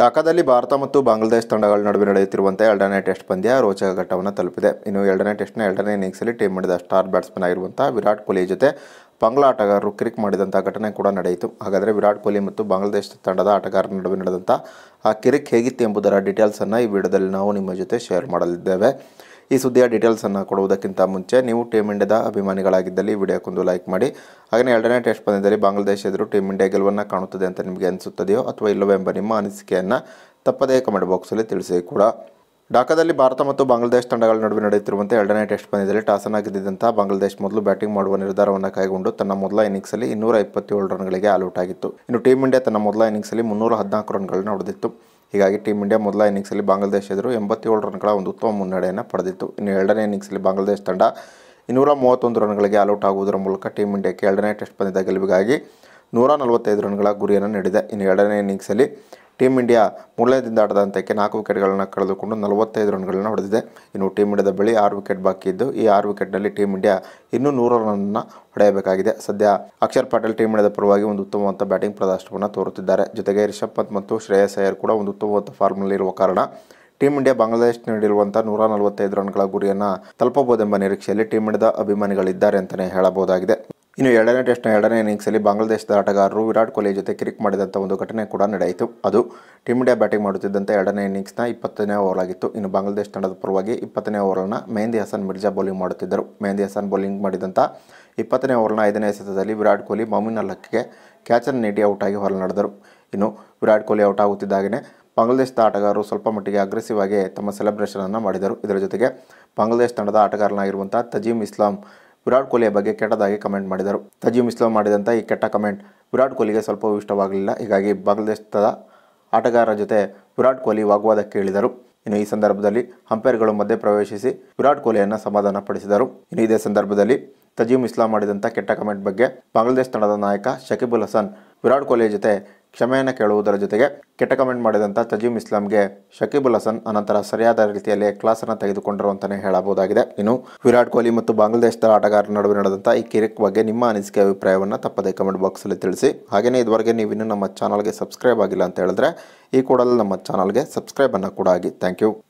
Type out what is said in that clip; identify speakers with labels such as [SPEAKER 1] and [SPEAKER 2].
[SPEAKER 1] ಢಾಕಾದಲ್ಲಿ ಭಾರತ ಮತ್ತು ಬಾಂಗ್ಲಾದೇಶ ತಂಡಗಳ ನಡುವೆ ನಡೆಯುತ್ತಿರುವಂತೆ ಎರಡನೇ ಟೆಸ್ಟ್ ಪಂದ್ಯ ರೋಚಕ ಘಟ್ಟವನ್ನು ತಲುಪಿದೆ ಇನ್ನು ಎರಡನೇ ಟೆಸ್ಟ್ನ ಎರಡನೇ ಇನ್ನಿಂಗ್ಸಲ್ಲಿ ಟೀಮ್ ಮಾಡಿದ ಸ್ಟಾರ್ ಬ್ಯಾಟ್ಸ್ಮನ್ ಆಗಿರುವಂಥ ವಿರಾಟ್ ಕೊಹ್ಲಿ ಜೊತೆ ಬಾಂಗ್ಲಾ ಆಟಗಾರರು ಕ್ರಿಕ್ ಮಾಡಿದಂಥ ಘಟನೆ ಕೂಡ ನಡೆಯಿತು ಹಾಗಾದರೆ ವಿರಾಟ್ ಕೊಹ್ಲಿ ಮತ್ತು ಬಾಂಗ್ಲಾದೇಶ ತಂಡದ ಆಟಗಾರರ ನಡುವೆ ನಡೆದಂಥ ಆ ಕಿರಿಕ್ ಹೇಗಿತ್ತು ಎಂಬುದರ ಡೀಟೇಲ್ಸನ್ನು ಈ ವಿಡಿಯೋದಲ್ಲಿ ನಾವು ನಿಮ್ಮ ಜೊತೆ ಶೇರ್ ಮಾಡಲಿದ್ದೇವೆ ಈ ಸುದ್ದಿಯ ಡೀಟೇಲ್ಸನ್ನು ಕೊಡುವುದಕ್ಕಿಂತ ಮುಂಚೆ ನೀವು ಟೀಮ್ ಇಂಡಿಯಾದ ಅಭಿಮಾನಿಗಳಾಗಿದ್ದಲ್ಲಿ ವಿಡಿಯೋಕ್ಕೊಂದು ಲೈಕ್ ಮಾಡಿ ಹಾಗೆಯೇ ಎರಡನೇ ಟೆಸ್ಟ್ ಪಂದ್ಯದಲ್ಲಿ ಬಾಂಗ್ಲಾದೇಶ ಎದುರು ಟೀಮ್ ಇಂಡಿಯಾ ಗೆಲುವನ್ನು ಕಾಣುತ್ತದೆ ಅಂತ ನಿಮಗೆ ಅನಿಸುತ್ತದೆಯೋ ಅಥವಾ ಇಲ್ಲವೋ ಎಂಬ ನಿಮ್ಮ ಅನಿಸಿಕೆಯನ್ನು ತಪ್ಪದೇ ಕಮೆಂಟ್ ಬಾಕ್ಸಲ್ಲಿ ತಿಳಿಸಿ ಕೂಡ ಢಾಕಾದಲ್ಲಿ ಭಾರತ ಮತ್ತು ಬಾಂಗ್ಲಾದೇಶ ತಂಡಗಳ ನಡುವೆ ನಡೆಯುತ್ತಿರುವಂತೆ ಎರಡನೇ ಟೆಸ್ಟ್ ಪಂದ್ಯದಲ್ಲಿ ಟಾಸನ್ ಬಾಂಗ್ಲಾದೇಶ್ ಬಾಂಗ್ಲಾದೇಶ ಮೊದಲು ಬ್ಯಾಟಿಂಗ್ ಮಾಡುವ ನಿರ್ಧಾರವನ್ನು ಕೈಗೊಂಡು ತನ್ನ ಮೊದಲ ಇನ್ನಿಂಗ್ಸಲ್ಲಿ ಇನ್ನೂರ ಇಪ್ಪತ್ತೇಳು ರನ್ಗಳಿಗೆ ಆಲ್ಔಟ್ ಆಗಿತ್ತು ಇನ್ನು ಟೀಮ್ ಇಂಡಿಯಾ ತನ್ನ ಮೊದಲ ಇನ್ನಿಂಗ್ಸಲ್ಲಿ ಮುನ್ನೂರ ಹದಿನಾಲ್ಕು ರನ್ಗಳನ್ನು ಹೊಡೆದಿತ್ತು ಹೀಗಾಗಿ ಟೀಮ್ ಇಂಡಿಯಾ ಮೊದಲ ಇನ್ನಿಂಗ್ಸಲ್ಲಿ ಬಾಂಗ್ಲಾದೇಶ ಎದುರು ಎಂಬತ್ತೇಳು ರನ್ಗಳ ಒಂದು ಉತ್ತಮ ಮುನ್ನಡೆಯನ್ನು ಪಡೆದಿತ್ತು ಇನ್ನು ಎರಡನೇ ಇನ್ನಿಂಗ್ಸಲ್ಲಿ ಬಾಂಗ್ಲಾದೇಶ ತಂಡ ಇನ್ನೂರ ಮೂವತ್ತೊಂದು ರನ್ಗಳಿಗೆ ಆಲ್ಔಟ್ ಆಗುವುದರ ಮೂಲಕ ಟೀಮ್ ಇಂಡಿಯಾಕ್ಕೆ ಎರಡನೇ ಟೆಸ್ಟ್ ಪಂದ್ಯದ ಗೆಲುವಿಗಾಗಿ ನೂರ ನಲವತ್ತೈದು ರನ್ಗಳ ಗುರಿಯನ್ನು ನೀಡಿದೆ ಇನ್ನು ಎರಡನೇ ಇನ್ನಿಂಗ್ಸಲ್ಲಿ ಟೀಮ್ ಇಂಡಿಯಾ ಮೂಲೆಯಿಂದ ಆಟದ ಹಂತಕ್ಕೆ ನಾಲ್ಕು ವಿಕೆಟ್ಗಳನ್ನು ಕಳೆದುಕೊಂಡು ನಲವತ್ತೈದು ರನ್ಗಳನ್ನು ಹೊಡೆದಿದೆ ಇನ್ನು ಟೀಮ್ ಇಂಡಿಯಾದ ಬಳಿ ಆರು ವಿಕೆಟ್ ಬಾಕಿ ಇದ್ದು ಈ ಆರು ವಿಕೆಟ್ನಲ್ಲಿ ಟೀಮ್ ಇಂಡಿಯಾ ಇನ್ನೂ ನೂರು ರನ್ನನ್ನು ಹೊಡೆಯಬೇಕಾಗಿದೆ ಸದ್ಯ ಅಕ್ಷರ್ ಪಟೇಲ್ ಟೀಮ್ ಇಂಡಿಯಾದ ಪರವಾಗಿ ಒಂದು ಉತ್ತಮವಂತ ಬ್ಯಾಟಿಂಗ್ ಪ್ರದರ್ಶನವನ್ನು ತೋರುತ್ತಿದ್ದಾರೆ ಜೊತೆಗೆ ರಿಷಬ್ ಪಂತ್ ಮತ್ತು ಶ್ರೇಯಸ್ ಅಯ್ಯರ್ ಕೂಡ ಒಂದು ಉತ್ತಮವಂತ ಫಾರ್ಮ್ನಲ್ಲಿರುವ ಕಾರಣ ಟೀಮ್ ಇಂಡಿಯಾ ಬಾಂಗ್ಲಾದೇಶ್ ನೀಡಿರುವಂಥ ನೂರ ನಲವತ್ತೈದು ರನ್ಗಳ ಗುರಿಯನ್ನು ತಲುಪಬಹುದೆಂಬ ನಿರೀಕ್ಷೆಯಲ್ಲಿ ಟೀಮ್ ಇಂಡಿಯಾದ ಅಭಿಮಾನಿಗಳಿದ್ದಾರೆ ಅಂತಲೇ ಹೇಳಬಹುದಾಗಿದೆ ಇನ್ನು ಎರಡನೇ ಟೆಸ್ಟ್ನ ಎರಡನೇ ಇನ್ನಿಂಗ್ಸಲ್ಲಿ ಬಾಂಗ್ಲಾದೇಶದ ಆಟಗಾರರು ವಿರಾಟ್ ಕೊಹ್ಲಿ ಜೊತೆ ಕ್ರಿಕ್ ಮಾಡಿದಂಥ ಒಂದು ಘಟನೆ ಕೂಡ ನಡೆಯಿತು ಅದು ಟೀಮ್ ಇಂಡಿಯಾ ಬ್ಯಾಟಿಂಗ್ ಮಾಡುತ್ತಿದ್ದಂಥ ಎರಡನೇ ಇನ್ನಿಂಗ್ಸ್ನ ಇಪ್ಪತ್ತನೇ ಓವರ್ ಆಗಿತ್ತು ಇನ್ನು ಬಾಂಗ್ಲಾದೇಶ ತಂಡದ ಪರವಾಗಿ ಇಪ್ಪತ್ತನೇ ಓವರ್ನ ಮೆಹಂದಿ ಹಸನ್ ಮಿರ್ಜಾ ಬೌಲಿಂಗ್ ಮಾಡುತ್ತಿದ್ದರು ಮೆಹಂದಿ ಹಸನ್ ಬೌಲಿಂಗ್ ಮಾಡಿದಂಥ ಇಪ್ಪತ್ತನೇ ಓವರ್ನ ಐದನೇ ಎಸೆತದಲ್ಲಿ ವಿರಾಟ್ ಕೊಹ್ಲಿ ಮಮಿನ್ ಲಕ್ಕಿಗೆ ಕ್ಯಾಚನ್ನು ನೀಡಿ ಔಟ್ ಆಗಿ ನಡೆದರು ಇನ್ನು ವಿರಾಟ್ ಕೊಹ್ಲಿ ಔಟ್ ಆಗುತ್ತಿದ್ದಾಗನೇ ಬಾಂಗ್ಲಾದೇಶದ ಆಟಗಾರರು ಸ್ವಲ್ಪ ಮಟ್ಟಿಗೆ ಅಗ್ರೆಸಿವ್ ಆಗಿ ತಮ್ಮ ಸೆಲೆಬ್ರೇಷನನ್ನು ಮಾಡಿದರು ಇದರ ಜೊತೆಗೆ ಬಾಂಗ್ಲಾದೇಶ ತಂಡದ ಆಟಗಾರನಾಗಿರುವಂಥ ತಜೀಮ್ ಇಸ್ಲಾಂ ವಿರಾಟ್ ಕೊಹ್ಲಿಯ ಬಗ್ಗೆ ಕೆಟ್ಟದಾಗಿ ಕಮೆಂಟ್ ಮಾಡಿದರು ತಜೀಮ್ ಇಸ್ಲಾಂ ಮಾಡಿದಂಥ ಈ ಕೆಟ್ಟ ಕಮೆಂಟ್ ವಿರಾಟ್ ಕೊಹ್ಲಿಗೆ ಸ್ವಲ್ಪವೂ ಇಷ್ಟವಾಗಲಿಲ್ಲ ಹೀಗಾಗಿ ಬಾಂಗ್ಲಾದೇಶದ ಆಟಗಾರರ ಜೊತೆ ವಿರಾಟ್ ಕೊಹ್ಲಿ ವಾಗ್ವಾದ ಕೇಳಿದರು ಇನ್ನು ಈ ಸಂದರ್ಭದಲ್ಲಿ ಅಂಪೈರ್ಗಳು ಮಧ್ಯೆ ಪ್ರವೇಶಿಸಿ ವಿರಾಟ್ ಕೊಹ್ಲಿಯನ್ನು ಸಮಾಧಾನ ಪಡಿಸಿದರು ಇನ್ನು ಇದೇ ಸಂದರ್ಭದಲ್ಲಿ ತಜೀಮ್ ಇಸ್ಲಾಂ ಮಾಡಿದಂಥ ಕೆಟ್ಟ ಕಮೆಂಟ್ ಬಗ್ಗೆ ಬಾಂಗ್ಲಾದೇಶ ತಂಡದ ನಾಯಕ ಶಕೀಬುಲ್ ಹಸನ್ ವಿರಾಟ್ ಕೊಹ್ಲಿ ಜೊತೆ ಕ್ಷಮೆಯನ್ನು ಕೇಳುವುದರ ಜೊತೆಗೆ ಕೆಟ್ಟ ಕಮೆಂಟ್ ಮಾಡಿದಂಥ ತಜೀಮ್ ಇಸ್ಲಾಂಗೆ ಶಕೀಬುಲ್ ಹಸನ್ ಅನಂತರ ಸರಿಯಾದ ರೀತಿಯಲ್ಲಿ ಕ್ಲಾಸ್ ಅನ್ನು ತೆಗೆದುಕೊಂಡರು ಅಂತಲೇ ಹೇಳಬಹುದಾಗಿದೆ ಇನ್ನು ವಿರಾಟ್ ಕೊಹ್ಲಿ ಮತ್ತು ಬಾಂಗ್ಲಾದೇಶದ ಆಟಗಾರರ ನಡುವೆ ನಡೆದಂಥ ಈ ಕಿರಿಕ್ ಬಗ್ಗೆ ನಿಮ್ಮ ಅನಿಸಿಕೆ ಅಭಿಪ್ರಾಯವನ್ನು ತಪ್ಪದೆ ಕಮೆಂಟ್ ಬಾಕ್ಸಲ್ಲಿ ತಿಳಿಸಿ ಹಾಗೆಯೇ ಇದುವರೆಗೆ ನೀವಿನ್ನೂ ನಮ್ಮ ಚಾನಲ್ಗೆ ಸಬ್ಸ್ಕ್ರೈಬ್ ಆಗಿಲ್ಲ ಅಂತ ಹೇಳಿದ್ರೆ ಈ ಕೂಡಲೇ ನಮ್ಮ ಚಾನಲ್ಗೆ ಅನ್ನು ಕೂಡ ಆಗಿ ಥ್ಯಾಂಕ್ ಯು